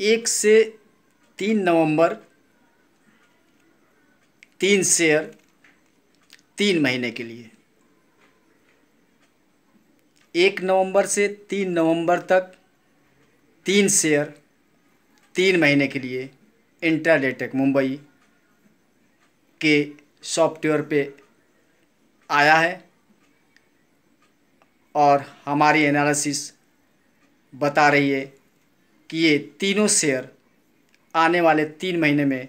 एक से तीन नवंबर तीन शेयर तीन महीने के लिए एक नवंबर से तीन नवंबर तक तीन शेयर तीन महीने के लिए इंटरडेटेक मुंबई के सॉफ्टवेयर पे आया है और हमारी एनालिसिस बता रही है कि ये तीनों शेयर आने वाले तीन महीने में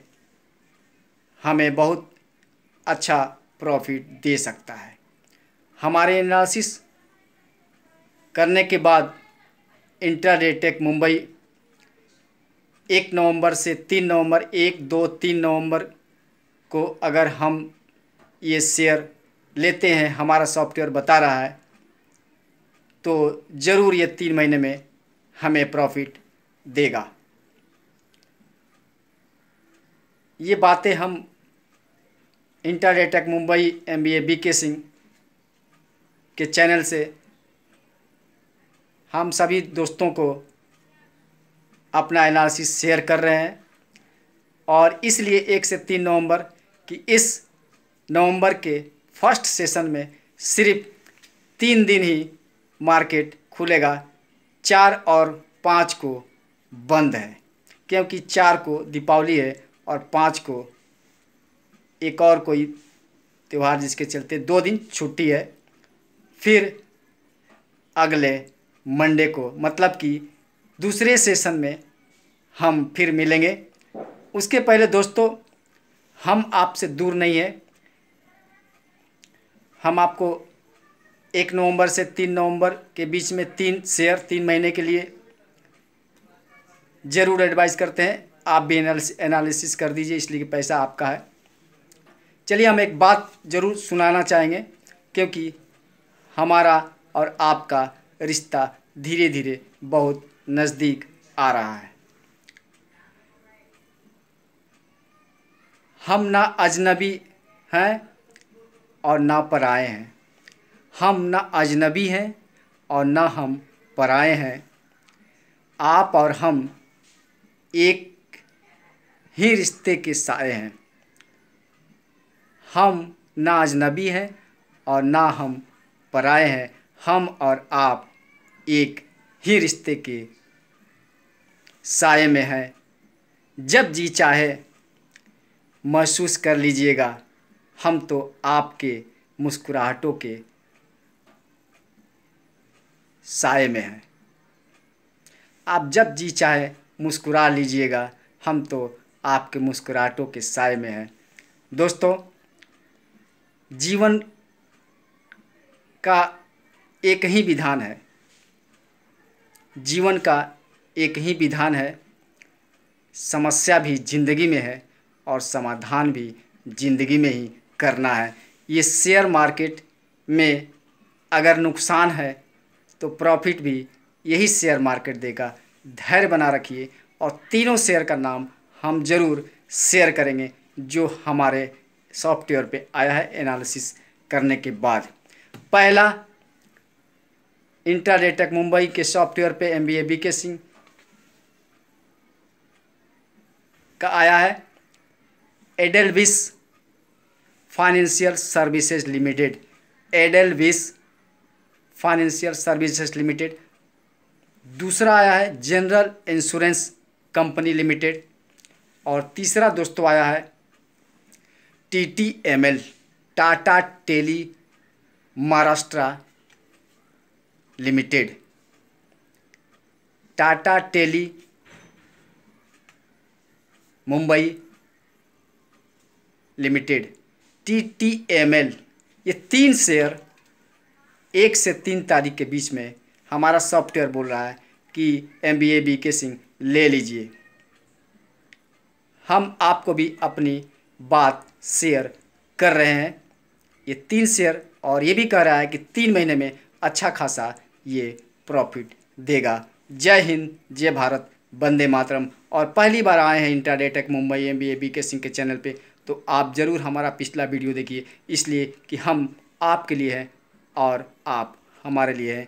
हमें बहुत अच्छा प्रॉफिट दे सकता है हमारे एनालिसिस करने के बाद इंटर डेटेक मुंबई एक नवंबर से तीन नवंबर एक दो तीन नवंबर को अगर हम ये शेयर लेते हैं हमारा सॉफ्टवेयर बता रहा है तो ज़रूर ये तीन महीने में हमें प्रॉफिट देगा ये बातें हम इंटर एटेक Mumbai M B A B K Singh के चैनल से हम सभी दोस्तों को अपना एनालिसिस शेयर कर रहे हैं और इसलिए एक से तीन नवंबर कि इस नवंबर के फर्स्ट सेशन में सिर्फ तीन दिन ही मार्केट खुलेगा चार और पाँच को बंद है क्योंकि चार को दीपावली है और पाँच को एक और कोई त्यौहार जिसके चलते दो दिन छुट्टी है फिर अगले मंडे को मतलब कि दूसरे सेशन में हम फिर मिलेंगे उसके पहले दोस्तों हम आपसे दूर नहीं है हम आपको एक नवंबर से तीन नवंबर के बीच में तीन शेयर तीन महीने के लिए ज़रूर एडवाइस करते हैं आप भी एनालिसिस कर दीजिए इसलिए कि पैसा आपका है चलिए हम एक बात ज़रूर सुनाना चाहेंगे क्योंकि हमारा और आपका रिश्ता धीरे धीरे बहुत नज़दीक आ रहा है हम ना अजनबी हैं और ना पराए हैं हम ना अजनबी हैं और ना हम पराए हैं आप और हम एक ही रिश्ते के साए हैं हम ना अजनबी हैं और ना हम पराए हैं हम और आप एक ही रिश्ते के साए में हैं जब जी चाहे महसूस कर लीजिएगा हम तो आपके मुस्कुराहटों के साए में हैं आप जब जी चाहे मुस्कुरा लीजिएगा हम तो आपके मुस्कुराहटों के साय में हैं दोस्तों जीवन का एक ही विधान है जीवन का एक ही विधान है समस्या भी जिंदगी में है और समाधान भी जिंदगी में ही करना है ये शेयर मार्केट में अगर नुकसान है तो प्रॉफिट भी यही शेयर मार्केट देगा धैर्य बना रखिए और तीनों शेयर का नाम हम ज़रूर शेयर करेंगे जो हमारे सॉफ्टवेयर पे आया है एनालिसिस करने के बाद पहला इंट्राडेटेक मुंबई के सॉफ्टवेयर पे M B A B K Singh का आया है Edelweiss financial services limited Edelweiss financial services limited दूसरा आया है जनरल इंश्योरेंस कंपनी लिमिटेड और तीसरा दोस्तों आया है T T M L Tata tele Maharashtra limited Tata tele Mumbai limited T T M L ये तीन शेयर एक से तीन तारीख के बीच में हमारा सॉफ्टवेयर बोल रहा है कि M B A B K Singh ले लीजिए हम आपको भी अपनी बात शेयर कर रहे हैं ये तीन शेयर और ये भी कह रहा है कि तीन महीने में अच्छा खासा ये प्रॉफिट देगा जय हिंद जय भारत वंदे मातरम और पहली बार आए हैं इंटरडेटेक Mumbai M B A B K Singh के चैनल पे तो आप ज़रूर हमारा पिछला वीडियो देखिए इसलिए कि हम आपके लिए हैं और आप हमारे लिए हैं